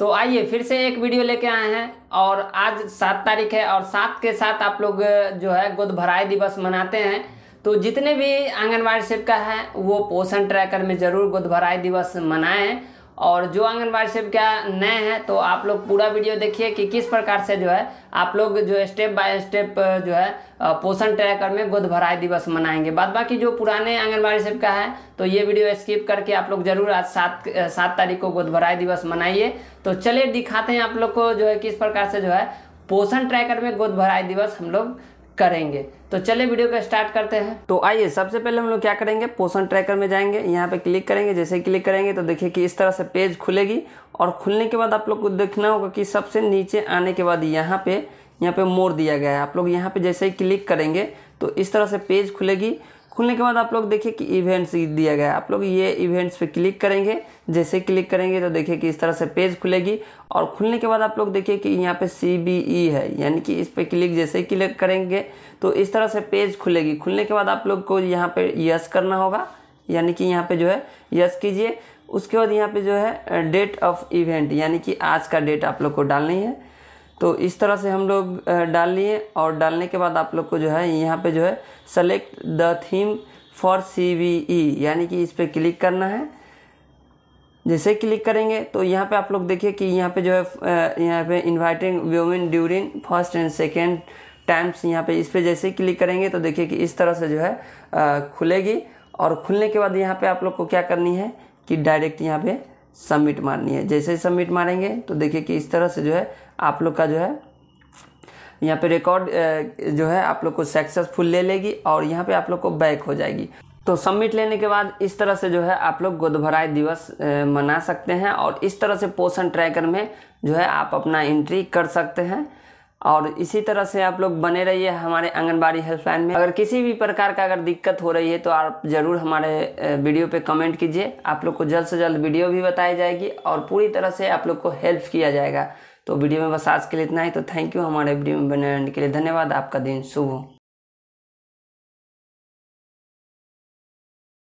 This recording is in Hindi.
तो आइए फिर से एक वीडियो लेके आए हैं और आज सात तारीख है और सात के साथ आप लोग जो है गोद भराई दिवस मनाते हैं तो जितने भी आंगनबाड़ी सेविका है वो पोषण ट्रैकर में जरूर गोद भराई दिवस मनाएं और जो आंगनबाड़ी सेविका नए हैं तो आप लोग पूरा वीडियो देखिए कि किस प्रकार से जो है आप लोग जो स्टेप बाय स्टेप जो है पोषण ट्रैकर में गोद भराई दिवस मनाएंगे बाद बाकी जो पुराने आंगनबाड़ी सेविका है तो ये वीडियो स्किप करके आप लोग जरूर आज सात सात तारीख को गोद भराई दिवस मनाइए तो चलिए दिखाते हैं आप लोग को जो है किस प्रकार से जो है पोषण ट्रैकर में गोद भराई दिवस हम लोग करेंगे तो चले वीडियो का स्टार्ट करते हैं तो आइए सबसे पहले हम लोग क्या करेंगे पोषण ट्रैकर में जाएंगे यहाँ पे क्लिक करेंगे जैसे क्लिक करेंगे तो देखिए कि इस तरह से पेज खुलेगी और खुलने के बाद आप लोग को देखना होगा कि सबसे नीचे आने के बाद यहाँ पे यहाँ पे मोर दिया गया है आप लोग यहाँ पे जैसे ही क्लिक करेंगे तो इस तरह से पेज खुलेगी खुलने के बाद आप लोग देखिए कि इवेंट्स दिया गया है आप लोग ये इवेंट्स पे क्लिक करेंगे जैसे क्लिक करेंगे तो देखिए कि इस तरह से पेज खुलेगी और खुलने के बाद आप लोग देखिए कि यहाँ पे सी बी ई है यानी कि इस पर क्लिक जैसे क्लिक करेंगे तो इस तरह से पेज खुलेगी खुलने के बाद आप लोग को यहाँ पे यस करना होगा यानी कि यहाँ पे जो है यस कीजिए उसके बाद यहाँ पे जो है डेट ऑफ इवेंट यानी कि आज का डेट आप लोग को डालनी है तो इस तरह से हम लोग डाल लिए और डालने के बाद आप लोग को जो है यहाँ पे जो है select the theme for C V E यानी कि इस पर क्लिक करना है जैसे क्लिक करेंगे तो यहाँ पे आप लोग देखिए कि यहाँ पे जो है यहाँ पे inviting women during first and second times यहाँ पे इस पर जैसे क्लिक करेंगे तो देखिए कि इस तरह से जो है खुलेगी और खुलने के बाद यहाँ पे आप लोग को क्या करनी है कि डायरेक्ट यहाँ पे सबमिट मारनी है जैसे ही सबमिट मारेंगे तो देखिए कि इस तरह से जो है आप लोग का जो है यहाँ पे रिकॉर्ड जो है आप लोग को सक्सेसफुल ले लेगी और यहाँ पे आप लोग को बैक हो जाएगी तो सबमिट लेने के बाद इस तरह से जो है आप लोग गोदभराई दिवस मना सकते हैं और इस तरह से पोषण ट्रैकर में जो है आप अपना एंट्री कर सकते हैं और इसी तरह से आप लोग बने रहिए हमारे आंगनबाड़ी हेल्पलाइन में अगर किसी भी प्रकार का अगर दिक्कत हो रही है तो आप ज़रूर हमारे वीडियो पे कमेंट कीजिए आप लोग को जल्द से जल्द वीडियो भी बताई जाएगी और पूरी तरह से आप लोग को हेल्प किया जाएगा तो वीडियो में बस आज के लिए इतना ही तो थैंक यू हमारे वीडियो में बने रहने के लिए धन्यवाद आपका दिन शुभ हो